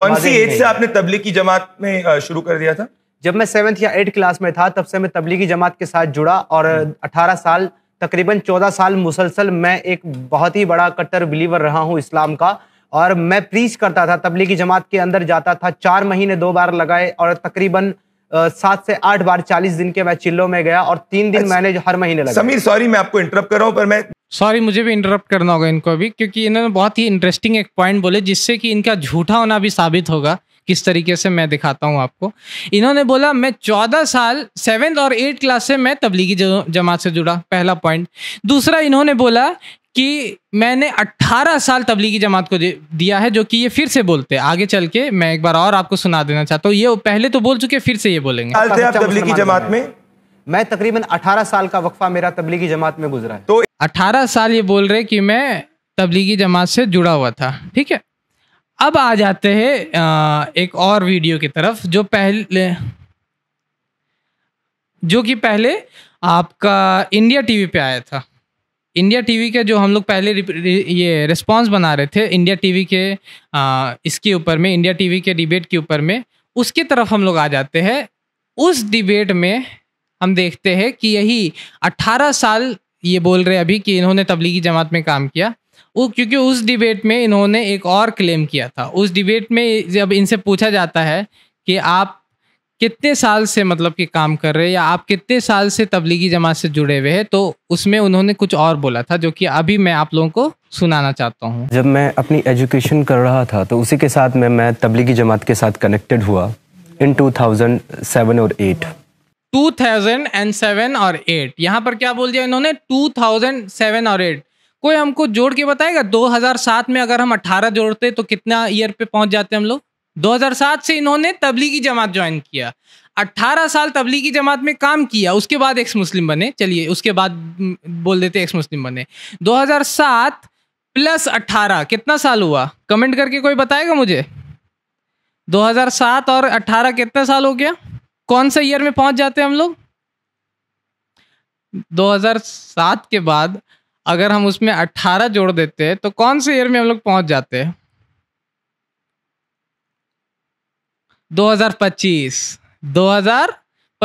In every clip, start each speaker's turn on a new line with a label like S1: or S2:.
S1: कौन सी एज से
S2: आपने तबलीगी जमात में शुरू कर दिया था जब मैं सेवन्थ या एट क्लास में था तब से मैं तबलीगी जमात के साथ जुड़ा और हम्म। अठारह साल तकरीबन चौदह साल मुसलसल मैं एक बहुत ही बड़ा कट्टर बिलीवर रहा हूँ इस्लाम का और मैं प्रीच करता था तबलीगी जमात के अंदर जाता था चार महीने दो बार लगाए और तकरीबन सात से आठ बार चालीस दिन के मैं चिल्लों में गया और तीन दिन अच्छा। मैंने हर महीने लगा समीर सॉरी मैं आपको इंटरप्ट कर रहा
S1: हूँ पर मैं सॉरी मुझे भी इंटरप्ट करना होगा इनको अभी क्योंकि इन्होंने बहुत ही इंटरेस्टिंग एक पॉइंट बोले जिससे कि इनका झूठा होना भी साबित होगा किस तरीके से मैं दिखाता हूँ आपको इन्होंने बोला मैं चौदह साल सेवेंथ और एट क्लास से मैं तबलीगी जमात से जुड़ा पहला पॉइंट दूसरा इन्होंने बोला कि मैंने अट्ठारह साल तबलीगी जमात को दिया है जो कि ये फिर से बोलते हैं आगे चल के मैं एक बार और आपको सुना देना चाहता हूँ ये पहले तो बोल चुके फिर से ये बोलेंगे अच्छा, तबलीगी जमात
S2: में मैं तकरीबन 18 साल का वक्फा मेरा तबलीगी जमात में गुजरा है
S1: तो अठारह साल ये बोल रहे कि मैं तबलीगी जमात से जुड़ा हुआ था ठीक है अब आ जाते हैं एक और वीडियो की तरफ जो पहले जो कि पहले आपका इंडिया टीवी पे आया था इंडिया टीवी के जो हम लोग पहले ये रिस्पॉन्स बना रहे थे इंडिया टीवी के इसके ऊपर में इंडिया टीवी के डिबेट के ऊपर में उसकी तरफ हम लोग आ जाते हैं उस डिबेट में हम देखते हैं कि यही 18 साल ये बोल रहे अभी कि इन्होंने तबलीगी जमात में काम किया वो क्योंकि उस डिबेट में इन्होंने एक और क्लेम किया था उस डिबेट में जब इनसे पूछा जाता है कि आप कितने साल से मतलब कि काम कर रहे हैं या आप कितने साल से तबलीगी जमात से जुड़े हुए हैं तो उसमें उन्होंने कुछ और बोला था जो कि अभी मैं आप लोगों को सुनाना चाहता हूँ
S2: जब मैं अपनी एजुकेशन कर रहा था तो उसी के साथ में मैं तबलीगी जमात के साथ कनेक्टेड हुआ इन टू और एट
S1: 2007 और 8 यहाँ पर क्या बोल दिया इन्होंने 2007 और 8 कोई हमको जोड़ के बताएगा 2007 में अगर हम 18 जोड़ते तो कितना ईयर पे पहुंच जाते हम लोग 2007 से इन्होंने तबलीगी जमात ज्वाइन किया 18 साल तबलीगी जमात में काम किया उसके बाद एक्स मुस्लिम बने चलिए उसके बाद बोल देते एक्स मुस्लिम बने 2007 प्लस 18 कितना साल हुआ कमेंट करके कोई बताएगा मुझे 2007 और 18 कितना साल हो गया कौन से ईयर में पहुंच जाते हैं हम लोग 2007 के बाद अगर हम उसमें 18 जोड़ देते हैं तो कौन से ईयर में हम लोग पहुंच जाते हैं 2025 2000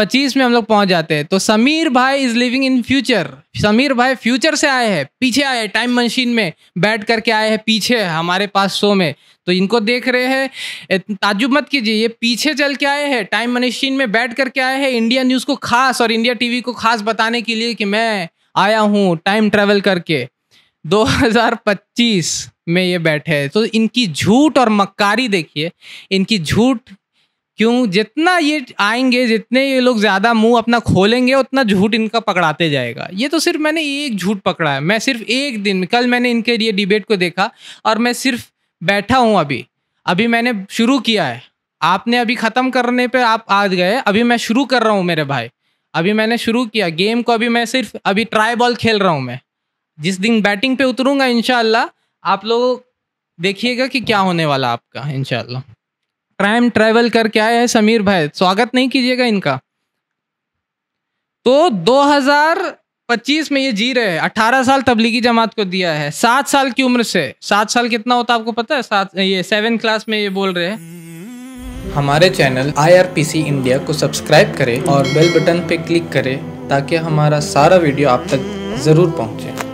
S1: पच्चीस में हम लोग पहुंच जाते हैं तो समीर भाई is living in future Sameer भाई फ्यूचर से आए हैं पीछे आए हैं टाइम मशीन में बैठ करके आए हैं पीछे हमारे पास शो में तो इनको देख रहे हैं ताजुब मत कीजिए ये पीछे चल के आए हैं टाइम मशीन में बैठ करके आए हैं इंडिया न्यूज़ को खास और इंडिया टीवी को खास बताने के लिए कि मैं आया हूँ टाइम ट्रेवल करके 2025 में ये बैठे हैं तो इनकी झूठ और मक्कारी देखिए इनकी झूठ क्यों जितना ये आएंगे जितने ये लोग ज़्यादा मुंह अपना खोलेंगे उतना झूठ इनका पकड़ाते जाएगा ये तो सिर्फ मैंने एक झूठ पकड़ा है मैं सिर्फ एक दिन कल मैंने इनके लिए डिबेट को देखा और मैं सिर्फ बैठा हूँ अभी अभी मैंने शुरू किया है आपने अभी ख़त्म करने पर आप आ गए अभी मैं शुरू कर रहा हूँ मेरे भाई अभी मैंने शुरू किया गेम को अभी मैं सिर्फ अभी ट्राई बॉल खेल रहा हूँ मैं जिस दिन बैटिंग पे उतरूंगा इनशाला आप लोग देखिएगा कि क्या होने वाला आपका इनशाला टाइम ट्रेवल करके आए हैं समीर भाई स्वागत नहीं कीजिएगा इनका तो 2025 में ये जी रहे हैं 18 साल तबलीगी जमात को दिया है सात साल की उम्र से सात साल कितना होता है आपको पता है सात ये सेवन क्लास में ये बोल रहे हैं हमारे चैनल आईआरपीसी इंडिया को सब्सक्राइब करें और बेल बटन पे क्लिक करें ताकि हमारा सारा वीडियो आप तक ज़रूर पहुंचे